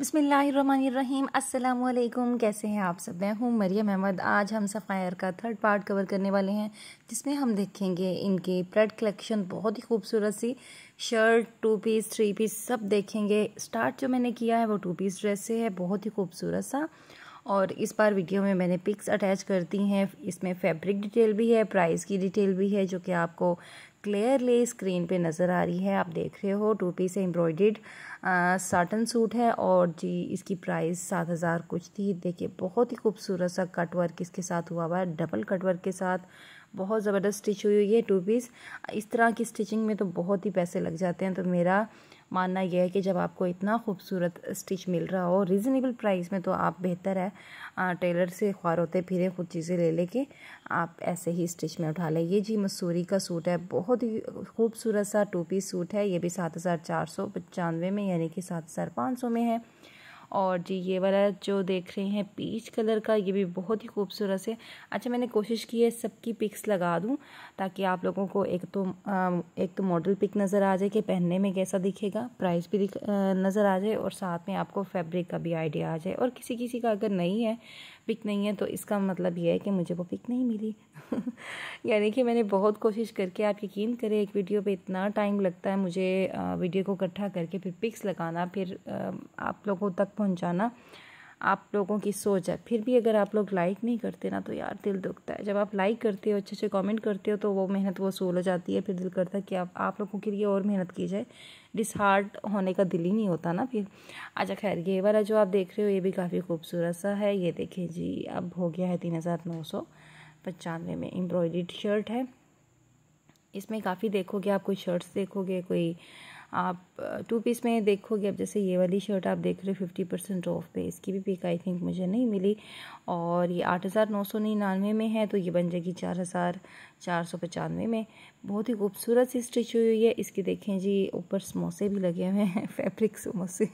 बसमीम् अल्लाम कैसे हैं आप सब मैं हूँ मरियम अहमद आज हम सफ़ायर का थर्ड पार्ट कवर करने वाले हैं जिसमें हम देखेंगे इनके प्रेड कलेक्शन बहुत ही खूबसूरत सी shirt two piece three piece सब देखेंगे स्टार्ट जो मैंने किया है वो टू पीस ड्रेस से है बहुत ही खूबसूरत सा और इस बार वीडियो में मैंने पिक्स अटैच करती हैं इसमें फैब्रिक डिटेल भी है प्राइस की डिटेल भी है जो कि आपको क्लियरली स्क्रीन पे नज़र आ रही है आप देख रहे हो two piece embroidered satin suit है और जी इसकी प्राइस सात हज़ार कुछ थी देखिए बहुत ही खूबसूरत सा कट वर्क इसके साथ हुआ हुआ है डबल कट वर्क के साथ बहुत ज़बरदस्त स्टिच हुई हुई है टू पीस इस तरह की स्टिचिंग में तो बहुत ही पैसे लग जाते हैं तो मेरा मानना यह है कि जब आपको इतना खूबसूरत स्टिच मिल रहा हो रीज़नेबल प्राइस में तो आप बेहतर है टेलर से ख्वार होते फिरें खुद चीज़ें ले लेके आप ऐसे ही स्टिच में उठा लें ये जी मसूरी का सूट है बहुत ही खूबसूरत सा टू पीस सूट है ये भी सात हज़ार चार सौ पचानवे में यानी कि सात हज़ार पाँच सौ में है और जी ये वाला जो देख रहे हैं पीच कलर का ये भी बहुत ही खूबसूरत से अच्छा मैंने कोशिश की है सबकी पिक्स लगा दूँ ताकि आप लोगों को एक तो एक तो मॉडल पिक नज़र आ जाए कि पहनने में कैसा दिखेगा प्राइस भी दिख नज़र आ जाए और साथ में आपको फैब्रिक का भी आइडिया आ जाए और किसी किसी का अगर नहीं है पिक नहीं है तो इसका मतलब ये है कि मुझे वो पिक नहीं मिली यानी कि मैंने बहुत कोशिश करके आप यकीन करें एक वीडियो पे इतना टाइम लगता है मुझे वीडियो को इकट्ठा करके फिर पिक्स लगाना फिर आप लोगों तक पहुंचाना आप लोगों की सोच है फिर भी अगर आप लोग लाइक नहीं करते ना तो यार दिल दुखता है जब आप लाइक करते हो अच्छे अच्छे कमेंट करते हो तो वो मेहनत वो सोल हो जाती है फिर दिल करता है कि आप आप लोगों के लिए और मेहनत की जाए डिसहार्ट होने का दिल ही नहीं होता ना फिर अच्छा खैर ये वाला जो आप देख रहे हो ये भी काफ़ी खूबसूरत सा है ये देखें जी अब हो गया है तीन हज़ार नौ सौ पचानवे में एम्ब्रॉयड शर्ट है इसमें काफ़ी देखोगे आप कोई शर्ट्स देखोगे कोई आप टू uh, पीस में देखोगे अब जैसे ये वाली शर्ट आप देख रहे हो फिफ्टी परसेंट ऑफ पे इसकी भी पिक आई थिंक मुझे नहीं मिली और ये आठ हज़ार नौ सौ निन्यानवे में है तो ये बन जाएगी चार हज़ार चार सौ पचानवे में बहुत ही खूबसूरत सी स्टिच हुई हुई है इसकी देखें जी ऊपर समोसे भी लगे हुए हैं फैब्रिक समोसे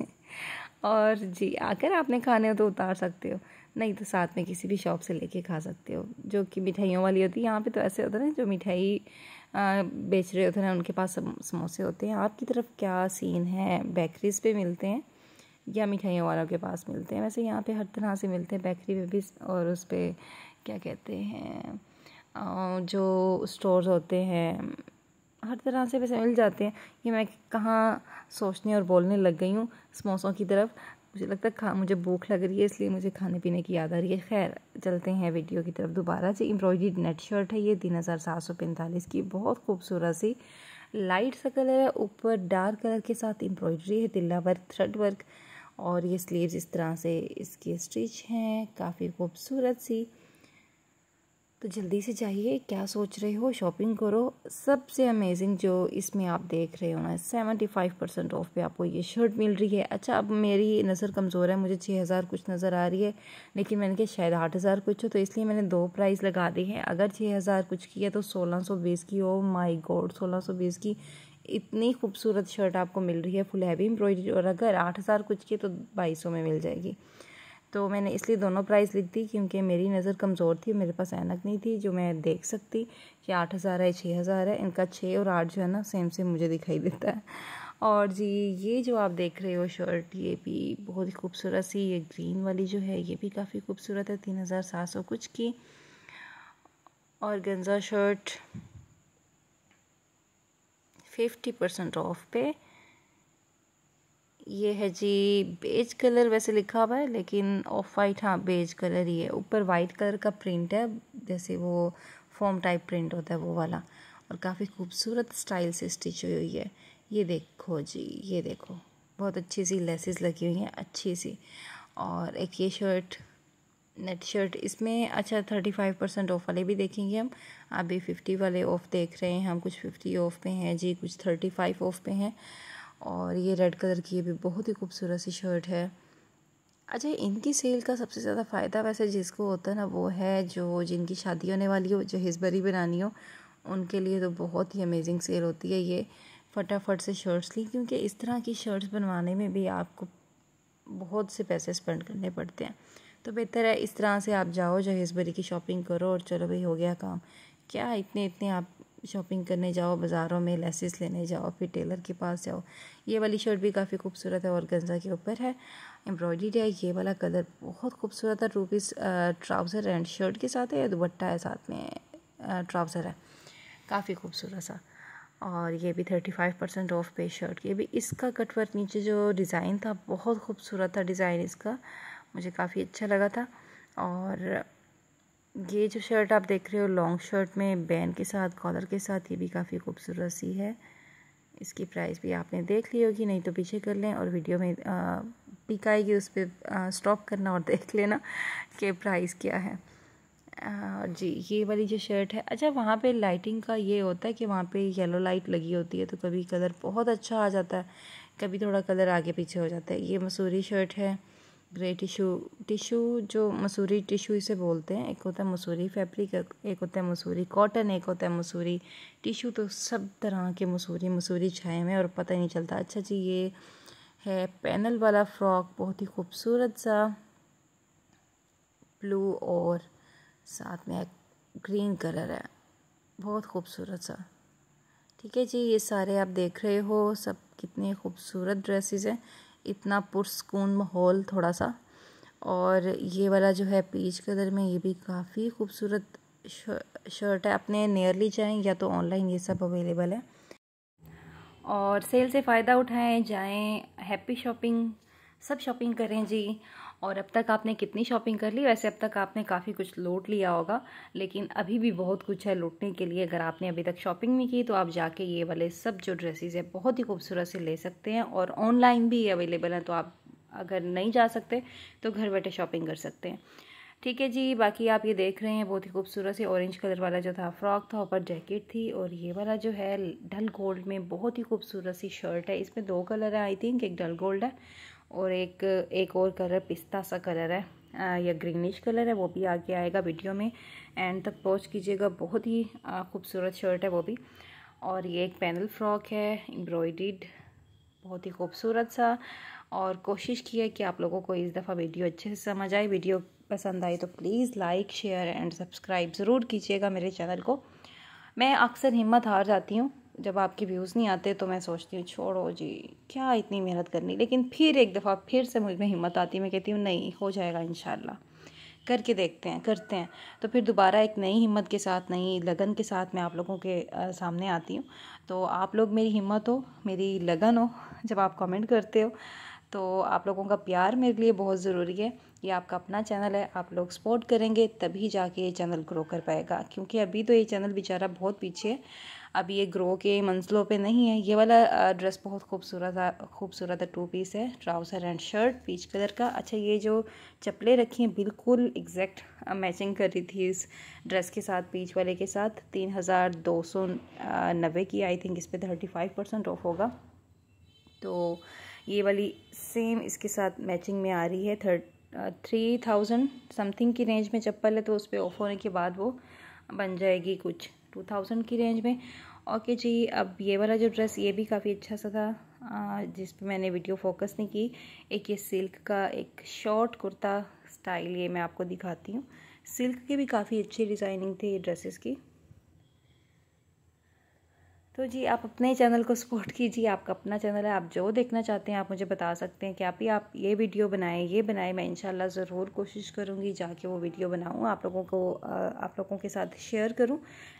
और जी अगर आपने खाने हो तो उतार सकते हो नहीं तो साथ में किसी भी शॉप से लेके खा सकते हो जो कि मिठाइयों वाली होती है यहाँ पे तो ऐसे होता है ना जो मिठाई बेच रहे होते हैं उनके पास समोसे होते हैं आपकी तरफ क्या सीन है बेकरीज पे मिलते हैं या मिठाइयों वालों के पास मिलते हैं वैसे यहाँ पे हर तरह से मिलते हैं बेकरी पे भी और उस पर क्या कहते हैं जो स्टोर्स होते हैं हर तरह से वैसे मिल जाते हैं ये मैं कहाँ सोचने और बोलने लग गई हूँ समोसों की तरफ मुझे लगता है खा मुझे भूख लग रही है इसलिए मुझे खाने पीने की याद आ रही है खैर चलते हैं वीडियो की तरफ दोबारा से एम्ब्रॉयडरी नेट शर्ट है ये तीन हज़ार सात सौ पैंतालीस की बहुत खूबसूरत सी लाइट सा कलर है ऊपर डार्क कलर के साथ एम्ब्रॉयडरी है तिल्ला वर्क थ्रेड वर्क और ये स्लीव्स इस तरह से इसके स्टिच हैं काफ़ी खूबसूरत सी तो जल्दी से जाइए क्या सोच रहे हो शॉपिंग करो सबसे अमेजिंग जो इसमें आप देख रहे हो ना सेवेंटी फाइव परसेंट ऑफ पे आपको ये शर्ट मिल रही है अच्छा अब मेरी नज़र कमज़ोर है मुझे छः हज़ार कुछ नज़र आ रही है लेकिन मैंने कहा शायद आठ हज़ार कुछ हो तो इसलिए मैंने दो प्राइस लगा दी है अगर छः हज़ार कुछ की है तो सोलह सौ बीस की हो माई गोड सोलह सौ बीस की इतनी खूबसूरत शर्ट आपको मिल रही है फुल हैवी एम्ब्रॉयडरी और अगर आठ हज़ार कुछ की तो बाईस सौ में मिल जाएगी तो मैंने इसलिए दोनों प्राइस लिख दी क्योंकि मेरी नज़र कमज़ोर थी मेरे पास ऐनक नहीं थी जो मैं देख सकती कि आठ हज़ार है छः हज़ार है इनका छः और आठ जो है ना सेम सेम मुझे दिखाई देता है और जी ये जो आप देख रहे हो शर्ट ये भी बहुत ही खूबसूरत सी ये ग्रीन वाली जो है ये भी काफ़ी खूबसूरत है तीन हज़ार सात सौ कुछ की और गंजा शर्ट फिफ्टी परसेंट ऑफ पे ये है जी बेज कलर वैसे लिखा हुआ है लेकिन ऑफ वाइट हाँ बेज कलर ही है ऊपर वाइट कलर का प्रिंट है जैसे वो फॉर्म टाइप प्रिंट होता है वो वाला और काफ़ी खूबसूरत स्टाइल से स्टिच हुई हुई है ये देखो जी ये देखो बहुत अच्छी सी लेसेस लगी हुई हैं अच्छी सी और एक ये शर्ट नेट शर्ट इसमें अच्छा थर्टी फाइव परसेंट ऑफ वाले भी देखेंगे हम अभी फिफ्टी वाले ऑफ़ देख रहे हैं हम कुछ फिफ्टी ऑफ पे हैं जी कुछ थर्टी फाइव ऑफ पे हैं और ये रेड कलर की ये भी बहुत ही खूबसूरत सी शर्ट है अच्छा इनकी सेल का सबसे ज़्यादा फ़ायदा वैसे जिसको होता है ना वो है जो जिनकी शादी होने वाली हो जो हिजबरी बनानी हो उनके लिए तो बहुत ही अमेजिंग सेल होती है ये फटाफट से शर्ट्स ली क्योंकि इस तरह की शर्ट्स बनवाने में भी आपको बहुत से पैसे स्पेंड करने पड़ते हैं तो बेहतर है इस तरह से आप जाओ जो हिजबरी की शॉपिंग करो और चलो भाई हो गया काम क्या इतने इतने आप शॉपिंग करने जाओ बाज़ारों में लेसिस लेने जाओ फिर टेलर के पास जाओ ये वाली शर्ट भी काफ़ी खूबसूरत है और गंजा के ऊपर है एम्ब्रॉयडरी है ये वाला कलर बहुत खूबसूरत है रूपीज ट्राउज़र एंड शर्ट के साथ है दुपट्टा है साथ में ट्राउज़र है काफ़ी खूबसूरत सा और ये भी थर्टी फाइव परसेंट ऑफ पे शर्ट ये भी इसका कटवर्क नीचे जो डिज़ाइन था बहुत खूबसूरत था डिज़ाइन इसका मुझे काफ़ी अच्छा लगा था और ये जो शर्ट आप देख रहे हो लॉन्ग शर्ट में बैन के साथ कॉलर के साथ ये भी काफ़ी खूबसूरत सी है इसकी प्राइस भी आपने देख ली होगी नहीं तो पीछे कर लें और वीडियो में पिक आएगी उस पर स्टॉप करना और देख लेना कि प्राइस क्या है आ, जी ये वाली जो शर्ट है अच्छा वहाँ पे लाइटिंग का ये होता है कि वहाँ पे येलो लाइट लगी होती है तो कभी कलर बहुत अच्छा आ जाता है कभी थोड़ा कलर आगे पीछे हो जाता है ये मसूरी शर्ट है ग्रे टिशू टिशू जो मसूरी टिशू इसे बोलते हैं एक होता है मसूरी फैब्रिक एक होता है मसूरी कॉटन एक होता है मसूरी टिशू तो सब तरह के मसूरी मसूरी छाए में और पता ही नहीं चलता अच्छा जी ये है पैनल वाला फ्रॉक बहुत ही खूबसूरत सा ब्लू और साथ में ग्रीन कलर है बहुत खूबसूरत सा ठीक है जी ये सारे आप देख रहे हो सब कितने खूबसूरत ड्रेसेस हैं इतना पुरस्कून माहौल थोड़ा सा और ये वाला जो है पीच कलर में ये भी काफ़ी खूबसूरत शर्ट है अपने नियरली जाएँ या तो ऑनलाइन ये सब अवेलेबल है और सेल से फ़ायदा उठाएं जाएं हैप्पी शॉपिंग सब शॉपिंग करें जी और अब तक आपने कितनी शॉपिंग कर ली वैसे अब तक आपने काफ़ी कुछ लौट लिया होगा लेकिन अभी भी बहुत कुछ है लौटने के लिए अगर आपने अभी तक शॉपिंग नहीं की तो आप जाके ये वाले सब जो ड्रेसेस है बहुत ही खूबसूरत से ले सकते हैं और ऑनलाइन भी अवेलेबल हैं तो आप अगर नहीं जा सकते तो घर बैठे शॉपिंग कर सकते हैं ठीक है जी बाकी आप ये देख रहे हैं बहुत ही खूबसूरत से ऑरेंज कलर वाला जो था फ्रॉक था ऊपर जैकेट थी और ये वाला जो है डल गोल्ड में बहुत ही खूबसूरत सी शर्ट है इसमें दो कलर है आई थिंक एक डल गोल्ड है और एक एक और कलर पिस्ता सा कलर है या ग्रीनिश कलर है वो भी आगे आएगा वीडियो में एंड तक वॉच कीजिएगा बहुत ही खूबसूरत शर्ट है वो भी और ये एक पैनल फ्रॉक है एम्ब्रॉयड बहुत ही खूबसूरत सा और कोशिश की है कि आप लोगों को इस दफ़ा वीडियो अच्छे से समझ आए वीडियो पसंद आई तो please like share and subscribe ज़रूर कीजिएगा मेरे चैनल को मैं अक्सर हिम्मत हार जाती हूँ जब आपके व्यूज़ नहीं आते तो मैं सोचती हूँ छोड़ो जी क्या इतनी मेहनत करनी लेकिन फिर एक दफ़ा फिर से मुझ में हिम्मत आती है मैं कहती हूँ नहीं हो जाएगा इन करके देखते हैं करते हैं तो फिर दोबारा एक नई हिम्मत के साथ नई लगन के साथ मैं आप लोगों के सामने आती हूँ तो आप लोग मेरी हिम्मत हो मेरी लगन हो जब आप कमेंट करते हो तो आप लोगों का प्यार मेरे लिए बहुत ज़रूरी है ये आपका अपना चैनल है आप लोग सपोर्ट करेंगे तभी जाके ये चैनल ग्रो कर पाएगा क्योंकि अभी तो ये चैनल बेचारा बहुत पीछे है अभी ये ग्रो के मंजिलों पे नहीं है ये वाला ड्रेस बहुत खूबसूरत है खूबसूरत टू पीस है trouser and shirt peach colour का अच्छा ये जो चप्पलें रखी हैं बिल्कुल एग्जैक्ट मैचिंग कर रही थी इस ड्रेस के साथ पीच वाले के साथ तीन हज़ार दो सौ नब्बे की आई थिंक इस पर थर्टी फाइव परसेंट ऑफ होगा तो ये वाली सेम इसके साथ मैचिंग में आ रही है थर्ड थ्री थाउजेंड समथिंग की रेंज में चप्पल है तो उस पर ऑफ होने के बाद वो बन जाएगी कुछ टू थाउजेंड की रेंज में ओके जी अब ये वाला जो ड्रेस ये भी काफ़ी अच्छा सा था uh, जिस पर मैंने वीडियो फोकस नहीं की एक ये सिल्क का एक शॉर्ट कुर्ता स्टाइल ये मैं आपको दिखाती हूँ सिल्क के भी काफ़ी अच्छी डिज़ाइनिंग थी ये ड्रेसेस की तो जी आप अपने चैनल को सपोर्ट कीजिए आपका अपना चैनल है आप जो देखना चाहते हैं आप मुझे बता सकते हैं कि आप ही आप ये वीडियो बनाएं ये बनाएं मैं इंशाल्लाह ज़रूर कोशिश करूँगी जाके वो वीडियो बनाऊँ आप लोगों को आप लोगों के साथ शेयर करूँ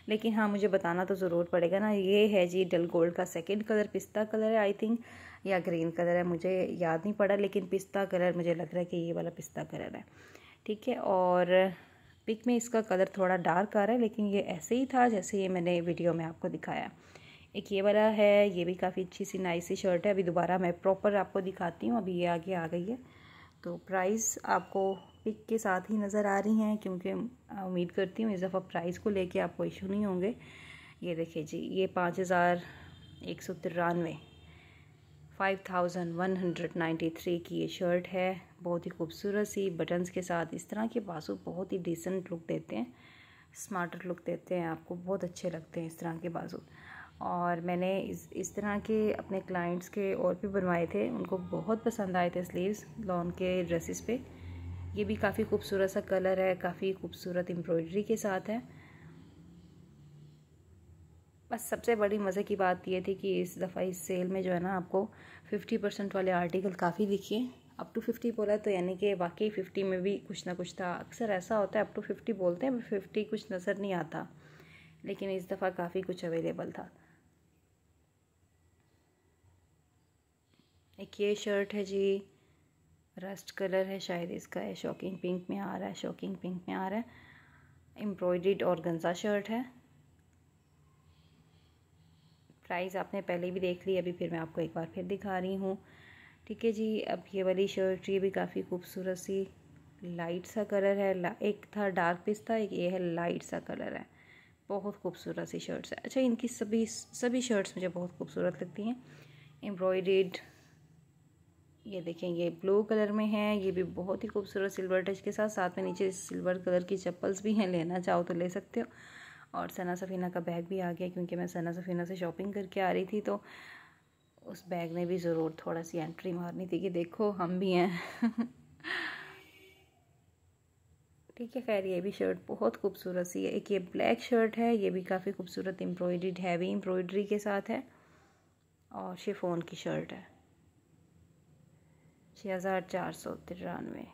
लेकिन हाँ मुझे बताना तो ज़रूर पड़ेगा ना ये है जी डल गोल्ड का सेकेंड कलर पिस्ता कलर है आई थिंक या ग्रीन कलर है मुझे याद नहीं पड़ा लेकिन पिस्ता कलर मुझे लग रहा है कि ये वाला पिस्ता कलर है ठीक है और पिक में इसका कलर थोड़ा डार्क आ रहा है लेकिन ये ऐसे ही था जैसे ये मैंने वीडियो में आपको दिखाया एक ये वाला है ये भी काफ़ी अच्छी सी नाइस सी शर्ट है अभी दोबारा मैं प्रॉपर आपको दिखाती हूँ अभी ये आगे आ गई है तो प्राइस आपको पिक के साथ ही नज़र आ रही हैं क्योंकि उम्मीद करती हूँ इस दफ़ा प्राइस को लेके आपको इशू नहीं होंगे ये देखिए जी ये पाँच हज़ार एक सौ तिरानवे five thousand one hundred ninety three की ये शर्ट है बहुत ही खूबसूरत सी बटन्स के साथ इस तरह के बाजू बहुत ही डिसेंट लुक देते हैं स्मार्टर लुक देते हैं आपको बहुत अच्छे लगते हैं इस तरह के बाजू और मैंने इस इस तरह के अपने क्लाइंट्स के और भी बनवाए थे उनको बहुत पसंद आए थे स्लीव्स लॉन के ड्रेसेस पे ये भी काफ़ी खूबसूरत सा कलर है काफ़ी खूबसूरत एम्ब्रॉयडरी के साथ है बस सबसे बड़ी मज़े की बात ये थी कि इस दफ़ा इस सेल में जो है ना आपको फिफ्टी परसेंट वाले आर्टिकल काफ़ी दिखिए अप टू फिफ्टी बोला तो यानी कि वाकई फिफ्टी में भी कुछ ना कुछ था अक्सर ऐसा होता है अप टू फिफ्टी बोलते हैं फिफ्टी कुछ नज़र नहीं आता लेकिन इस दफ़ा काफ़ी कुछ अवेलेबल था एक ये शर्ट है जी रस्ट कलर है शायद इसका है शॉकिंग पिंक में आ रहा है शॉकिंग पिंक में आ रहा है एम्ब्रॉयड्रीड और गंजा शर्ट है प्राइस आपने पहले भी देख ली अभी फिर मैं आपको एक बार फिर दिखा रही हूँ ठीक है जी अब ये वाली शर्ट ये भी काफ़ी खूबसूरत सी लाइट सा कलर है एक था डार्क पीस था एक ये है लाइट सा कलर है बहुत खूबसूरत सी शर्ट्स है अच्छा इनकी सभी सभी शर्ट्स मुझे बहुत खूबसूरत लगती हैं एम्ब्रॉयड्रीड ये देखें ये ब्लू कलर में है ये भी बहुत ही खूबसूरत सिल्वर टच के साथ साथ में नीचे सिल्वर कलर की चप्पल्स भी हैं लेना चाहो तो ले सकते हो और सना सफ़ीना का बैग भी आ गया क्योंकि मैं सना सफ़ीना से शॉपिंग करके आ रही थी तो उस बैग ने भी ज़रूर थोड़ा सी एंट्री मारनी थी कि देखो हम भी हैं ठीक है खैर ये भी शर्ट बहुत खूबसूरत सी है एक ये ब्लैक शर्ट है ये भी काफ़ी खूबसूरत एम्ब्रॉयड हैवी एम्ब्रॉयड्री के साथ है और शिफोन की शर्ट है छः हज़ार चार सौ तिरानवे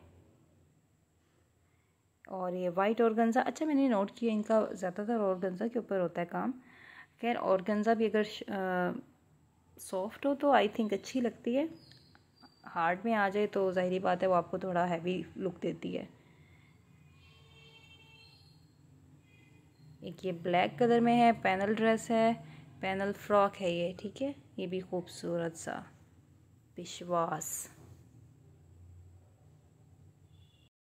और ये वाइट ऑर्गेन्ज़ा अच्छा मैंने नोट किया इनका ज़्यादातर ऑर्गेन्ज़ा के ऊपर होता है काम खैर ऑर्गेन्ज़ा भी अगर सॉफ्ट हो तो आई थिंक अच्छी लगती है हार्ड में आ जाए तो ज़ाहरी बात है वो आपको थोड़ा हैवी लुक देती है एक ये ब्लैक कलर में है पैनल ड्रेस है पैनल फ्रॉक है ये ठीक है ये भी खूबसूरत सा विश्वास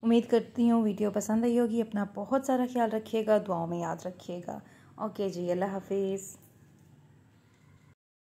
उम्मीद करती हूँ वीडियो पसंद आई होगी अपना बहुत सारा ख्याल रखिएगा दुआओं में याद रखिएगा ओके जी अल्लाह हाफिज़